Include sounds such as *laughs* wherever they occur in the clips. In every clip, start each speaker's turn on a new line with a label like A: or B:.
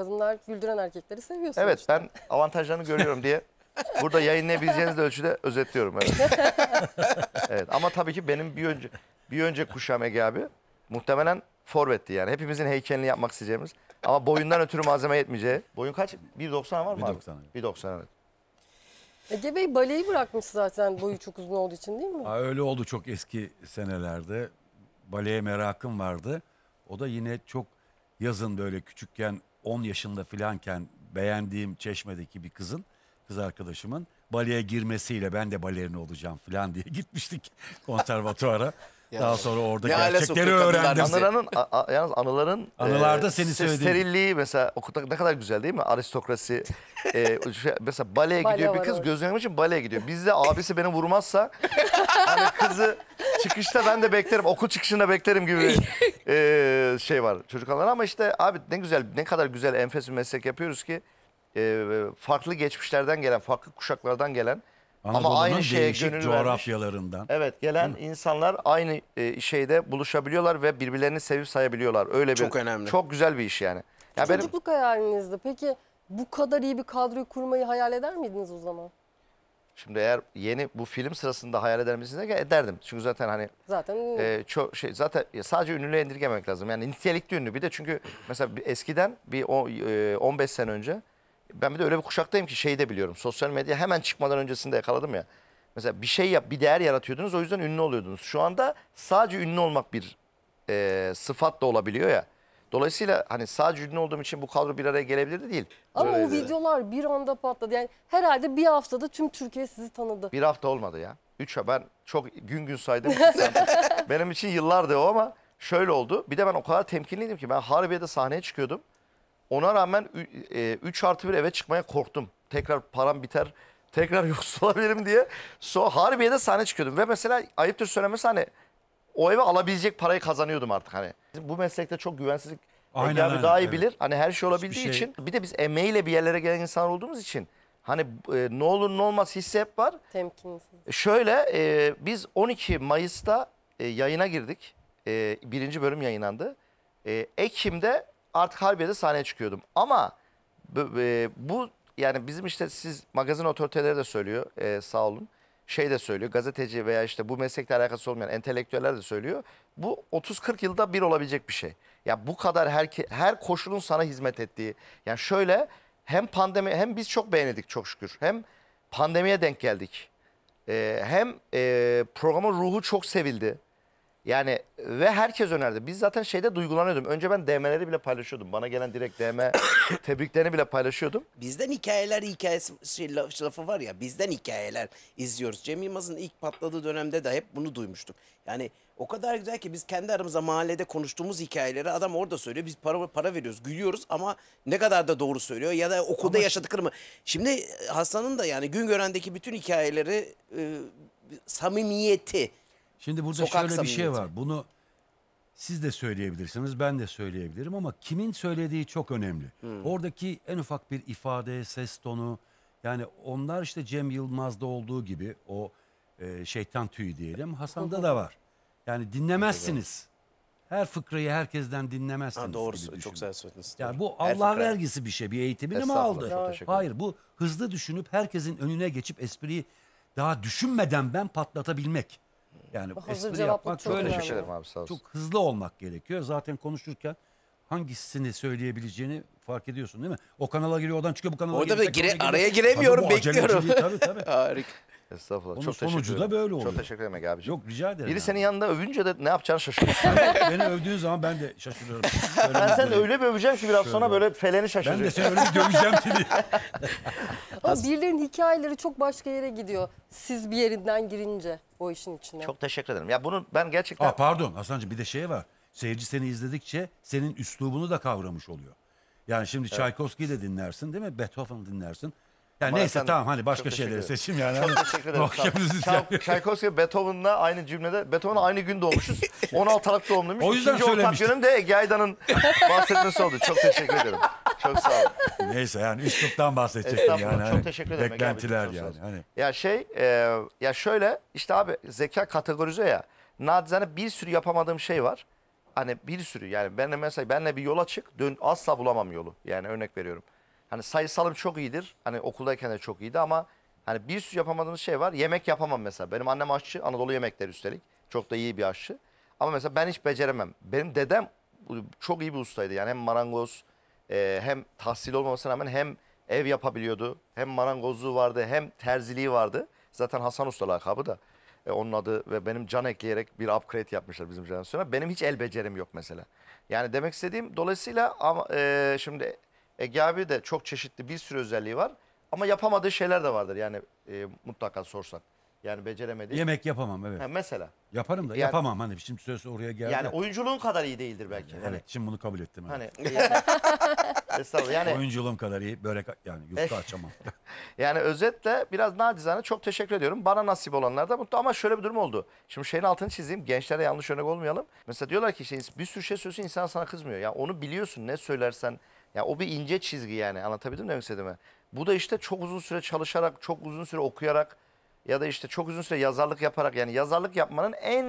A: Kadınlar güldüren erkekleri seviyor sonuçta. Evet ben
B: avantajlarını görüyorum diye burada yayınlayabileceğiniz ölçüde özetliyorum. Evet. *laughs* evet ama tabii ki benim bir önce bir önce kuşağım Ege abi muhtemelen forvetti yani. Hepimizin heykelini yapmak isteyeceğimiz. Ama boyundan ötürü malzeme yetmeyeceği. Boyun kaç? 1.90 var mı 1.90. 1.90 evet.
A: Ege Bey baleyi bırakmış zaten boyu çok uzun olduğu için değil mi? Aa,
B: öyle oldu çok eski senelerde.
C: Baleye merakım vardı. O da yine çok yazın böyle küçükken 10 yaşında filanken beğendiğim Çeşme'deki bir kızın, kız arkadaşımın baleye girmesiyle ben de balerin olacağım falan diye *laughs* gitmiştik konservatuara. Yani. Daha sonra orada ne gerçekleri öğrendim. Anıların,
B: a, yalnız anıların *laughs* Anılarda e, seni söylediğim. sterilliği mesela ne kadar güzel değil mi? Aristokrasi. *laughs* e, şey, mesela baleye Bale gidiyor bir kız gözlem için baleye gidiyor. Bizde abisi beni vurmazsa hani kızı çıkışta ben de beklerim. Okul çıkışında beklerim gibi e, şey var çocuk anları. Ama işte abi ne güzel ne kadar güzel enfes bir meslek yapıyoruz ki. E, farklı geçmişlerden gelen, farklı kuşaklardan gelen ama aynı şeye gönül coğrafyalarından. Vermiş. Evet gelen insanlar aynı e, şeyde buluşabiliyorlar ve birbirlerini sevip sayabiliyorlar. Öyle çok önemli. Çok güzel bir iş yani. Ya Çocukluk benim...
A: hayalinizdi. Peki bu kadar iyi bir kadroyu kurmayı hayal eder miydiniz o zaman?
B: Şimdi eğer yeni bu film sırasında hayal eder misiniz ederdim. Çünkü zaten hani
A: zaten e,
B: çok şey zaten sadece ünlü indirgememek lazım. Yani nitelikli ünlü bir de çünkü mesela eskiden bir o, e, 15 sene önce ben bir de öyle bir kuşaktayım ki şeyi de biliyorum. Sosyal medya hemen çıkmadan öncesinde yakaladım ya. Mesela bir şey yap, bir değer yaratıyordunuz o yüzden ünlü oluyordunuz. Şu anda sadece ünlü olmak bir e, sıfat da olabiliyor ya. Dolayısıyla hani sadece ünlü olduğum için bu kadro bir araya gelebilirdi değil. Ama Böyle o dedi.
A: videolar bir anda patladı. Yani herhalde bir haftada tüm Türkiye sizi tanıdı. Bir
B: hafta olmadı ya. Üç ben çok gün gün saydım. *laughs* Benim için yıllardı o ama şöyle oldu. Bir de ben o kadar temkinliydim ki ben Harbiye'de sahneye çıkıyordum. Ona rağmen 3 e, artı 1 eve çıkmaya korktum. Tekrar param biter, tekrar *laughs* yoksul olabilirim diye. So, harbiye de sahne çıkıyordum. Ve mesela ayıptır söylemesi hani o eve alabilecek parayı kazanıyordum artık hani. Bu meslekte çok güvensizlik Aynen, aynen, daha iyi evet. bilir. Hani her şey olabildiği şey- için. Bir de biz emeğiyle bir yerlere gelen insanlar olduğumuz için. Hani e, ne olur ne olmaz hisse hep var.
A: Temkinlisiniz.
B: E, şöyle e, biz 12 Mayıs'ta e, yayına girdik. E, birinci bölüm yayınlandı. E, Ekim'de artık Harbiye'de sahneye çıkıyordum. Ama e, bu yani bizim işte siz magazin otoriteleri de söylüyor e, sağ olun. Şey de söylüyor gazeteci veya işte bu meslekle alakası olmayan entelektüeller de söylüyor. Bu 30-40 yılda bir olabilecek bir şey. Ya bu kadar her, her koşulun sana hizmet ettiği. Yani şöyle hem pandemi hem biz çok beğendik çok şükür. Hem pandemiye denk geldik. E, hem e, programın ruhu çok sevildi. Yani ve herkes önerdi. Biz zaten şeyde duygulanıyordum. Önce ben DM'leri bile paylaşıyordum. Bana gelen direkt DM *coughs* tebriklerini bile paylaşıyordum. Bizden hikayeler hikayesi şey, laf, şey, lafı var ya bizden hikayeler izliyoruz. Cem Yılmaz'ın ilk patladığı dönemde de hep bunu duymuştuk. Yani o kadar güzel ki biz kendi aramızda mahallede konuştuğumuz hikayeleri adam orada söylüyor. Biz para para veriyoruz, gülüyoruz ama ne kadar da doğru söylüyor ya da okulda ama... yaşadıkları mı? Şimdi e, Hasan'ın da yani gün görendeki bütün hikayeleri e, samimiyeti Şimdi burada Sokak şöyle bir şey var.
C: Bunu siz de söyleyebilirsiniz, ben de söyleyebilirim ama kimin söylediği çok önemli. Hmm. Oradaki en ufak bir ifade, ses tonu yani onlar işte Cem Yılmaz'da olduğu gibi o e, şeytan tüyü diyelim Hasan'da da var. Yani dinlemezsiniz. Her fıkrayı herkesten dinlemezsiniz. Ha, doğru, gibi çok güzel söylediniz. Yani bu Allah vergisi bir şey, bir eğitimini mi aldı? Hayır, bu hızlı düşünüp herkesin önüne geçip espriyi daha düşünmeden ben patlatabilmek. Yani hızlı hazır espri cevaplık yapmak çok böyle bir şey. abi sağ olsun. Çok hızlı olmak gerekiyor. Zaten konuşurken hangisini söyleyebileceğini fark ediyorsun değil mi? O kanala giriyor, oradan çıkıyor bu kanala Orada bir giriyor, gire- araya giremiyorum, Tabii bekliyorum. aceleciliği, şey, Tabii tabii. *laughs*
B: Harika. Estağfurullah. Onun Çok sonucu da böyle oluyor. Çok teşekkür ederim abi. Yok rica ederim. Biri abi. senin yanında övünce de ne yapacağını şaşırıyorsun. *laughs* Beni övdüğün zaman ben de şaşırıyorum. Öyle *laughs* ben seni öyle bir öveceğim ki biraz Şöyle. sonra böyle feleni
C: şaşıracaksın. Ben de seni öyle bir
B: döveceğim ki diye.
A: *laughs* Ama birilerinin hikayeleri çok başka yere gidiyor. Siz bir yerinden girince o işin içine.
B: Çok teşekkür ederim. Ya bunu ben gerçekten... Aa, pardon Aslancığım
C: bir de şey var. Seyirci seni izledikçe senin üslubunu da kavramış oluyor. Yani şimdi evet. Çaykovski'yi de dinlersin değil mi? Beethoven'ı dinlersin. Yani neyse tamam hani başka şeyleri seçim yani. Çok teşekkür
B: ederim. *laughs* Tamam. Çaykovski Beethoven'la aynı cümlede Beethoven'la aynı gün doğmuşuz. 16 *laughs* Aralık doğumluymuş. O yüzden İkinci söylemiştim. İkinci de Ege bahsetmesi oldu. Çok teşekkür
A: ederim. Çok
B: sağ ol.
C: Neyse yani üsluptan bahsedecektim yani. Çok hani, teşekkür ederim. Beklentiler yani. yani. Hani.
B: Ya şey e, ya şöyle işte abi zeka kategorize ya. Nadizane bir sürü yapamadığım şey var. Hani bir sürü yani benle mesela benle bir yola çık dön asla bulamam yolu. Yani örnek veriyorum. Hani sayısalım çok iyidir. Hani okuldayken de çok iyiydi ama hani bir sürü yapamadığımız şey var. Yemek yapamam mesela. Benim annem aşçı, Anadolu yemekleri üstelik. Çok da iyi bir aşçı. Ama mesela ben hiç beceremem. Benim dedem çok iyi bir ustaydı. Yani hem marangoz e, hem tahsil olmamasına rağmen hem ev yapabiliyordu. Hem marangozluğu vardı hem terziliği vardı. Zaten Hasan Usta lakabı da e, onun adı ve benim can ekleyerek bir upgrade yapmışlar bizim jenerasyona. Benim hiç el becerim yok mesela. Yani demek istediğim dolayısıyla ama, e, şimdi Ege abi de çok çeşitli bir sürü özelliği var. Ama yapamadığı şeyler de vardır yani e, mutlaka sorsan Yani beceremediği. Yemek
C: yapamam evet. Ha, mesela. Yaparım da Yani- yapamam hani şimdi söz oraya geldi. Yani
B: oyunculuğun kadar iyi değildir belki. Evet Hani,
C: şimdi bunu kabul ettim. hani
B: yani, *laughs* yani
C: Oyunculuğum kadar iyi börek yani yufka eh. açamam.
B: *laughs* Yani özetle biraz nacizane çok teşekkür ediyorum. Bana nasip olanlar da mutlu ama şöyle bir durum oldu. Şimdi şeyin altını çizeyim. Gençlere yanlış örnek olmayalım. Mesela diyorlar ki işte bir sürü şey söylüyorsun insan sana kızmıyor. Ya onu biliyorsun ne söylersen ya o bir ince çizgi yani anlatabildim mi istediğimi? Bu da işte çok uzun süre çalışarak, çok uzun süre okuyarak ya da işte çok uzun süre yazarlık yaparak yani yazarlık yapmanın en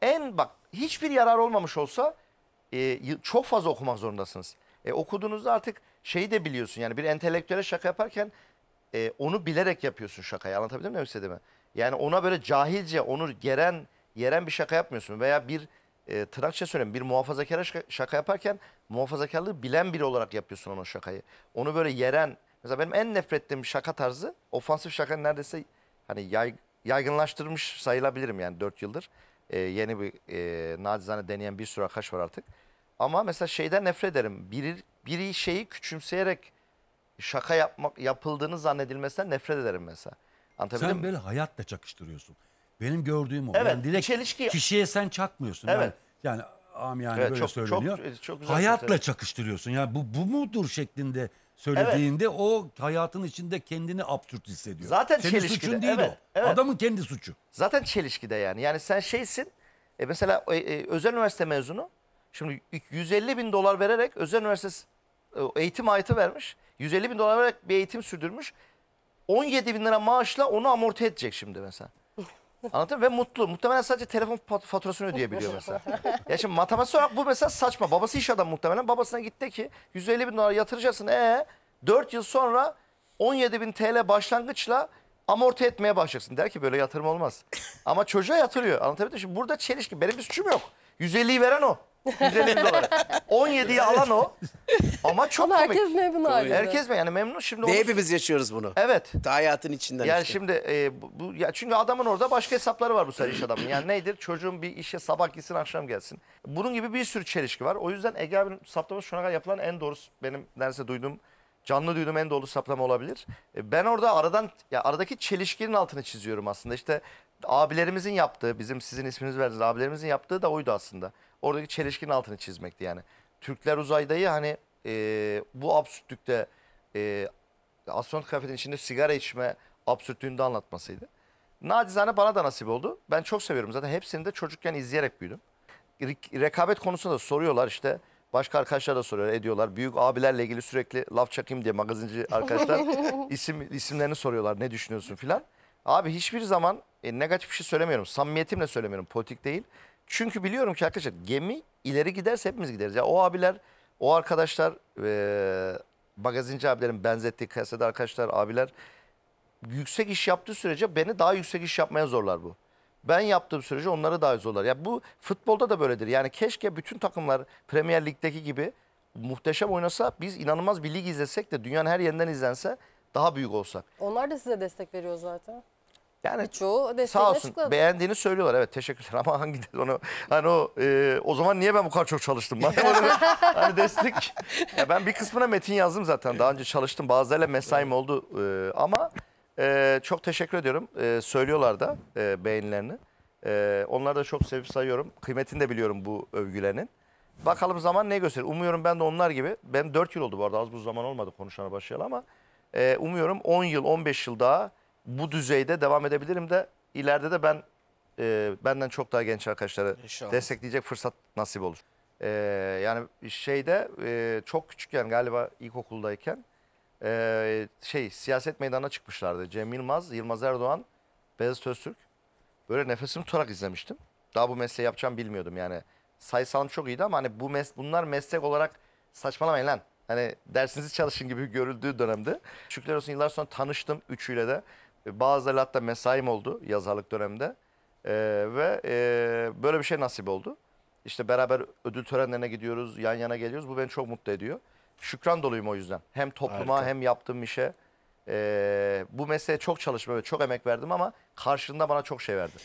B: en bak hiçbir yarar olmamış olsa e, çok fazla okumak zorundasınız. E, okuduğunuzda artık şeyi de biliyorsun yani bir entelektüele şaka yaparken e, onu bilerek yapıyorsun şakayı anlatabildim mi istediğimi? Yani ona böyle cahilce onu geren yeren bir şaka yapmıyorsun veya bir e, tırnakça söyleyeyim bir muhafazakara şaka, yaparken muhafazakarlığı bilen biri olarak yapıyorsun onun şakayı. Onu böyle yeren mesela benim en nefret ettiğim şaka tarzı ofansif şaka neredeyse hani yay, yaygınlaştırmış sayılabilirim yani 4 yıldır. E, yeni bir e, nacizane deneyen bir sürü arkadaş var artık. Ama mesela şeyden nefret ederim. Biri, biri şeyi küçümseyerek şaka yapmak yapıldığını zannedilmesinden nefret ederim mesela. Sen
C: böyle hayatla çakıştırıyorsun. Benim gördüğüm o. Evet, yani direkt çelişki... kişiye sen çakmıyorsun. Evet. Yani, yani amiyane evet, böyle çok, söyleniyor. Çok, e, çok güzel Hayatla evet. çakıştırıyorsun. Yani bu, bu mudur şeklinde söylediğinde evet. o hayatın içinde kendini absürt hissediyor. Zaten Senin çelişkide. suçun değil evet, o. Evet.
B: Adamın kendi suçu. Zaten çelişkide yani. Yani sen şeysin e mesela e, e, özel üniversite mezunu şimdi 150 bin dolar vererek özel üniversite e, eğitim ayeti vermiş. 150 bin dolar vererek bir eğitim sürdürmüş. 17 bin lira maaşla onu amorti edecek şimdi mesela. Anlatayım ve mutlu. Muhtemelen sadece telefon faturasını ödeyebiliyor *laughs* mesela. ya şimdi matematik olarak bu mesela saçma. Babası iş adam muhtemelen. Babasına gitti ki 150 bin dolar yatıracaksın. E 4 yıl sonra 17 bin TL başlangıçla amorti etmeye başlayacaksın. Der ki böyle yatırım olmaz. Ama çocuğa yatırıyor. Anlatabildim mi? Şimdi burada çelişki. Benim bir suçum yok. 150'yi veren o. 150 dolara. 17'yi alan o. Ama çok Ama komik. herkes memnun abi. Herkes mi yani memnun şimdi. Onu... hepimiz yaşıyoruz bunu. Evet. Da hayatın içinden Yani işte. şimdi e, bu, ya çünkü adamın orada başka hesapları var bu sefer iş adamın. Yani nedir? Çocuğun bir işe sabah gitsin akşam gelsin. Bunun gibi bir sürü çelişki var. O yüzden Ege abinin saptaması şu ana kadar yapılan en doğrusu benim neredeyse duyduğum canlı duyduğum en dolu saplama olabilir. E, ben orada aradan ya aradaki çelişkinin altını çiziyorum aslında. İşte abilerimizin yaptığı, bizim sizin isminiz verdiğiniz abilerimizin yaptığı da oydu aslında. Oradaki çelişkinin altını çizmekti yani. Türkler uzaydayı hani e, bu absürtlükte e, astronot kıyafetin içinde sigara içme absürtlüğünü de anlatmasıydı. Nacizane bana da nasip oldu. Ben çok seviyorum zaten hepsini de çocukken izleyerek büyüdüm. Rekabet konusunda da soruyorlar işte Başka arkadaşlar da soruyor, ediyorlar. Büyük abilerle ilgili sürekli laf çakayım diye magazinci *laughs* arkadaşlar isim isimlerini soruyorlar. Ne düşünüyorsun filan. Abi hiçbir zaman e, negatif bir şey söylemiyorum. Samimiyetimle söylemiyorum. Politik değil. Çünkü biliyorum ki arkadaşlar gemi ileri giderse hepimiz gideriz. Ya yani o abiler, o arkadaşlar, e, magazinci abilerin benzettiği kıyasada arkadaşlar, abiler yüksek iş yaptığı sürece beni daha yüksek iş yapmaya zorlar bu ben yaptığım sürece onları daha zorlar. Ya bu futbolda da böyledir. Yani keşke bütün takımlar Premier Lig'deki gibi muhteşem oynasa biz inanılmaz bir lig izlesek de dünyanın her yerinden izlense daha büyük olsak.
A: Onlar da size destek veriyor zaten. Yani Birçoğu desteğini sağ olsun açıkladı.
B: beğendiğini söylüyorlar evet teşekkürler *laughs* ama hangi de onu hani o e, o zaman niye ben bu kadar çok çalıştım *laughs* hani destek ya ben bir kısmına metin yazdım zaten daha önce çalıştım bazılarıyla mesaim oldu e, ama e, çok teşekkür ediyorum. E, söylüyorlar da e, beğenilerini. E, onları da çok sevip sayıyorum. Kıymetini de biliyorum bu övgülerinin. Bakalım zaman ne gösterir. Umuyorum ben de onlar gibi. Ben 4 yıl oldu bu arada az bu zaman olmadı konuşana başlayalım ama e, umuyorum 10 yıl 15 yıl daha bu düzeyde devam edebilirim de ileride de ben e, benden çok daha genç arkadaşları İnşallah. destekleyecek fırsat nasip olur. E, yani şeyde e, çok küçükken galiba ilkokuldayken e, şey siyaset meydana çıkmışlardı. Cem Yılmaz, Yılmaz Erdoğan, Beyazıt Öztürk. Böyle nefesimi tutarak izlemiştim. Daha bu mesleği yapacağım bilmiyordum yani. Sayısalım çok iyiydi ama hani bu mes bunlar meslek olarak saçmalamayın lan. Hani dersinizi çalışın gibi görüldüğü dönemde. Şükürler olsun yıllar sonra tanıştım üçüyle de. Bazıları hatta mesaim oldu yazarlık dönemde. Ee, ve e, böyle bir şey nasip oldu. İşte beraber ödül törenlerine gidiyoruz, yan yana geliyoruz. Bu beni çok mutlu ediyor şükran doluyum o yüzden. Hem topluma Harika. hem yaptığım işe. Ee, bu mesleğe çok çalışma ve çok emek verdim ama karşılığında bana çok şey verdi.